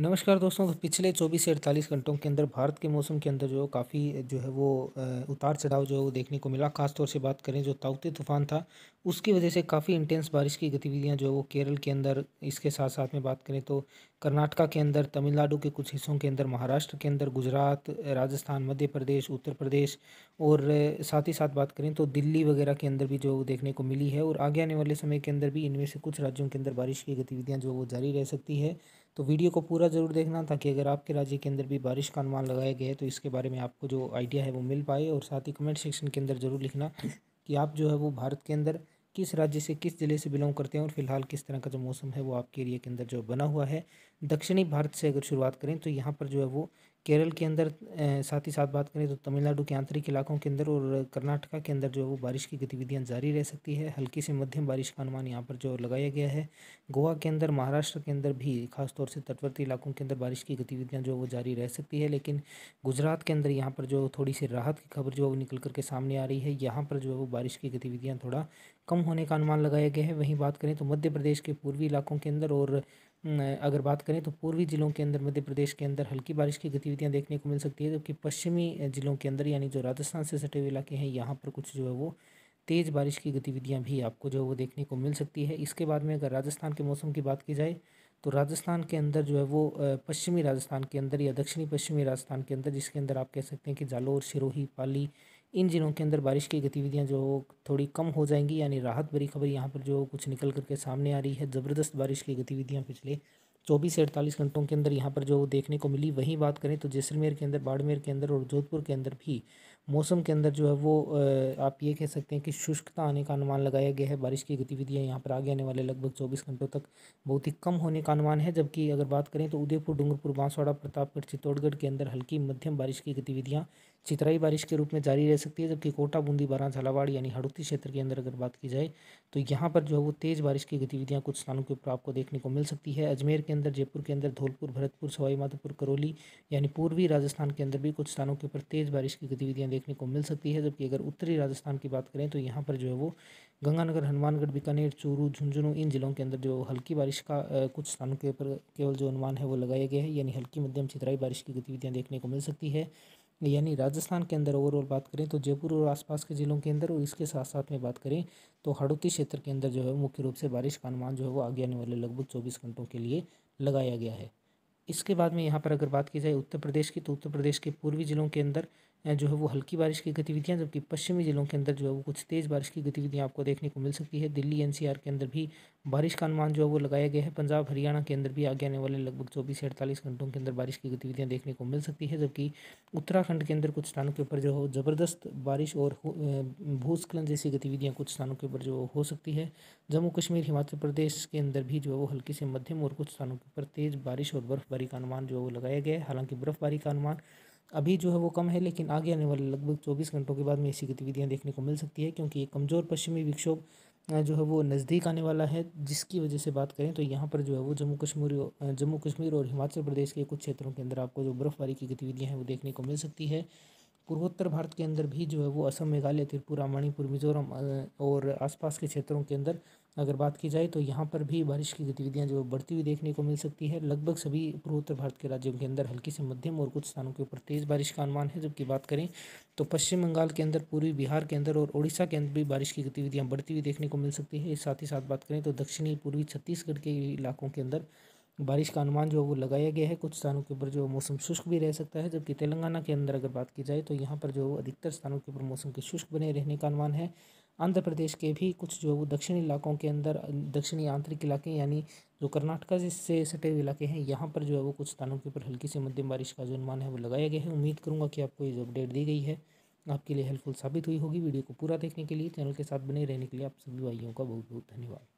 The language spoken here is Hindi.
नमस्कार दोस्तों तो पिछले 24 से 48 घंटों के अंदर भारत के मौसम के अंदर जो काफ़ी जो है वो उतार चढ़ाव जो है वो देखने को मिला खासतौर से बात करें जो ताउते तूफान था उसकी वजह से काफ़ी इंटेंस बारिश की गतिविधियां जो है वो केरल के अंदर इसके साथ साथ में बात करें तो कर्नाटका के अंदर तमिलनाडु के कुछ हिस्सों के अंदर महाराष्ट्र के अंदर गुजरात राजस्थान मध्य प्रदेश उत्तर प्रदेश और साथ ही साथ बात करें तो दिल्ली वगैरह के अंदर भी जो देखने को मिली है और आगे आने वाले समय के अंदर भी इनमें से कुछ राज्यों के अंदर बारिश की गतिविधियाँ जो वो जारी रह सकती है तो वीडियो को पूरा ज़रूर देखना ताकि अगर आपके राज्य के अंदर भी बारिश का अनुमान लगाया गया है तो इसके बारे में आपको जो आइडिया है वो मिल पाए और साथ ही कमेंट सेक्शन के अंदर ज़रूर लिखना कि आप जो है वो भारत के अंदर किस राज्य से किस ज़िले से बिलोंग करते हैं और फिलहाल किस तरह का जो मौसम है वो आपके एरिया के अंदर जो बना हुआ है दक्षिणी भारत से अगर शुरुआत करें तो यहाँ पर जो है वो केरल के अंदर साथ ही साथ बात करें तो तमिलनाडु के आंतरिक इलाकों के अंदर और कर्नाटका के अंदर जो है वो बारिश की गतिविधियाँ जारी रह सकती है हल्की से मध्यम बारिश का अनुमान यहाँ पर जो लगाया गया है गोवा के अंदर महाराष्ट्र के अंदर भी खासतौर से तटवर्ती इलाकों के अंदर बारिश की गतिविधियाँ जो वो जारी रह सकती है लेकिन गुजरात के अंदर यहाँ पर जो थोड़ी सी राहत की खबर जो वो निकल करके सामने आ रही है यहाँ पर जो है वो बारिश की गतिविधियाँ थोड़ा कम होने का अनुमान लगाया गया है वहीं बात करें तो मध्य प्रदेश के पूर्वी इलाकों के अंदर और अगर बात करें तो पूर्वी ज़िलों के अंदर मध्य प्रदेश के अंदर हल्की बारिश की गतिविधियाँ देखने को मिल सकती है जबकि पश्चिमी ज़िलों के अंदर यानी जो राजस्थान से सटे हुए इलाके हैं यहाँ पर कुछ जो है वो तेज़ बारिश की गतिविधियाँ भी आपको जो है वो देखने को मिल सकती है इसके बाद में अगर राजस्थान के मौसम की बात की जाए तो राजस्थान के अंदर जो है वो पश्चिमी राजस्थान के अंदर या दक्षिणी पश्चिमी राजस्थान के अंदर जिसके अंदर आप कह सकते हैं कि जालोर सिरोही पाली इन जिलों के अंदर बारिश की गतिविधियाँ जो थोड़ी कम हो जाएंगी यानी राहत भरी खबर यहाँ पर जो कुछ निकल करके सामने आ रही है ज़बरदस्त बारिश की गतिविधियाँ पिछले चौबीस से अड़तालीस घंटों के अंदर यहाँ पर जो देखने को मिली वहीं बात करें तो जैसलमेर के अंदर बाड़मेर के अंदर और जोधपुर के अंदर भी मौसम के अंदर जो है वो आप ये कह सकते हैं कि शुष्कता आने का अनुमान लगाया गया है बारिश की गतिविधियाँ यहाँ पर आगे आने वाले लगभग चौबीस घंटों तक बहुत ही कम होने का अनुमान है जबकि अगर बात करें तो उदयपुर डूंगरपुर बांसवाड़ा प्रतापगढ़ चित्तौड़गढ़ के अंदर हल्की मध्यम बारिश की गतिविधियाँ चित्राई बारिश के रूप में जारी रह सकती है जबकि कोटा बूंदी बारा झालावाड़ यानी हड़ौती क्षेत्र के अंदर अगर बात की जाए तो यहाँ पर जो है वो तेज़ बारिश की गतिविधियाँ कुछ स्थानों के ऊपर आपको देखने को मिल सकती है अजमेर के अंदर जयपुर के अंदर धौलपुर भरतपुर सवाई माधोपुर करौली यानी पूर्वी राजस्थान के अंदर भी कुछ स्थानों के ऊपर तेज़ बारिश की गतिविधियाँ देखने को मिल सकती है जबकि अगर उत्तरी राजस्थान की बात करें तो यहाँ पर जो है वो गंगानगर हनुमानगढ़ बीकानेर चूरू झुंझुनू इन जिलों के अंदर जो हल्की बारिश का कुछ स्थानों के ऊपर केवल जो अनुमान है वो लगाया गया है यानी हल्की मध्यम चित्राई बारिश की गतिविधियाँ देखने को मिल सकती है यानी राजस्थान के अंदर ओवरऑल बात करें तो जयपुर और आसपास के ज़िलों के अंदर और इसके साथ साथ में बात करें तो हड़ौती क्षेत्र के अंदर जो है मुख्य रूप से बारिश का अनुमान जो है वो आगे आने वाले लगभग चौबीस घंटों के लिए लगाया गया है इसके बाद में यहाँ पर अगर बात की जाए उत्तर प्रदेश की तो उत्तर प्रदेश के पूर्वी ज़िलों के अंदर जो है वो हल्की बारिश की गतिविधियाँ जबकि पश्चिमी ज़िलों के अंदर जो है वो कुछ तेज़ बारिश की गतिविधियाँ आपको देखने को मिल सकती है दिल्ली एनसीआर के अंदर भी बारिश का अनुमान जो है वो लगाया गया है पंजाब हरियाणा के अंदर भी आगे आने वाले लगभग चौबीस से अड़तालीस घंटों के अंदर बारिश की गतिविधियाँ देखने को मिल सकती है जबकि उत्तराखंड के अंदर कुछ स्थानों के ऊपर जो हो ज़बरदस्त बारिश और भूस्खलन जैसी गतिविधियाँ कुछ स्थानों के ऊपर जो हो सकती है जम्मू कश्मीर हिमाचल प्रदेश के अंदर भी जो है वो हल्की से मध्यम और कुछ स्थानों के ऊपर तेज़ बारिश और बर्फबारी का अनुमान जो है वो लगाया गया है हालांकि बर्फबारी का अनुमान अभी जो है वो कम है लेकिन आगे आने वाले लगभग चौबीस घंटों के बाद में ऐसी गतिविधियाँ देखने को मिल सकती है क्योंकि एक कमज़ोर पश्चिमी विक्षोभ जो है वो नज़दीक आने वाला है जिसकी वजह से बात करें तो यहाँ पर जो है वो जम्मू कश्मीर जम्मू कश्मीर और हिमाचल प्रदेश के कुछ क्षेत्रों के अंदर आपको जो बर्फ़बारी की गतिविधियाँ हैं वो देखने को मिल सकती है पूर्वोत्तर भारत के अंदर भी जो है वो असम मेघालय त्रिपुरा मणिपुर मिजोरम और आसपास के क्षेत्रों के अंदर अगर बात की जाए तो यहाँ पर भी बारिश की गतिविधियाँ जो बढ़ती हुई देखने को मिल सकती है लगभग सभी पूर्वोत्तर भारत के राज्यों के अंदर हल्की से मध्यम और कुछ स्थानों के ऊपर तेज़ बारिश का अनुमान है जबकि बात करें तो पश्चिम बंगाल के अंदर पूर्वी बिहार के अंदर और ओडिशा के अंदर भी बारिश की गतिविधियाँ बढ़ती हुई देखने को मिल सकती है साथ ही साथ बात करें तो दक्षिणी पूर्वी छत्तीसगढ़ के इलाकों के अंदर बारिश का अनुमान जो है वो लगाया गया है कुछ स्थानों के ऊपर जो मौसम शुष्क भी रह सकता है जबकि तेलंगाना के अंदर अगर बात की जाए तो यहाँ पर जो अधिकतर स्थानों के ऊपर मौसम के शुष्क बने रहने का अनुमान है आंध्र प्रदेश के भी कुछ जो वो दक्षिणी इलाकों के अंदर दक्षिणी आंतरिक इलाके यानी जो कर्नाटका से सटे हुए इलाके हैं यहाँ पर जो है वो कुछ स्थानों के ऊपर हल्की से मध्यम बारिश का जो अनुमान है वो लगाया गया है उम्मीद करूँगा कि आपको ये जो अपडेट दी गई है आपके लिए हेल्पफुल साबित हुई होगी वीडियो को पूरा देखने के लिए चैनल के साथ बने रहने के लिए आप सभी भाइयों का बहुत बहुत धन्यवाद